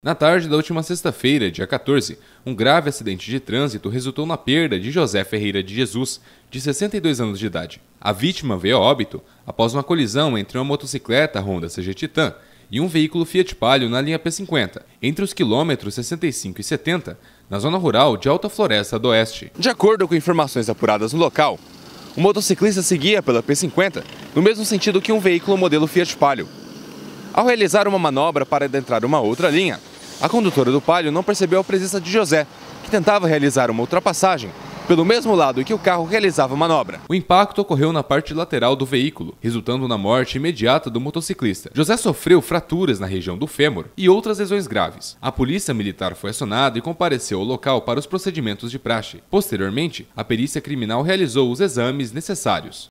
Na tarde da última sexta-feira, dia 14, um grave acidente de trânsito resultou na perda de José Ferreira de Jesus, de 62 anos de idade. A vítima veio a óbito após uma colisão entre uma motocicleta Honda CG Titan e um veículo Fiat Palio na linha P50, entre os quilômetros 65 e 70, na zona rural de Alta Floresta do Oeste. De acordo com informações apuradas no local, o motociclista seguia pela P50 no mesmo sentido que um veículo modelo Fiat Palio, ao realizar uma manobra para adentrar uma outra linha, a condutora do Palio não percebeu a presença de José, que tentava realizar uma ultrapassagem pelo mesmo lado em que o carro realizava a manobra. O impacto ocorreu na parte lateral do veículo, resultando na morte imediata do motociclista. José sofreu fraturas na região do fêmur e outras lesões graves. A polícia militar foi acionada e compareceu ao local para os procedimentos de praxe. Posteriormente, a perícia criminal realizou os exames necessários.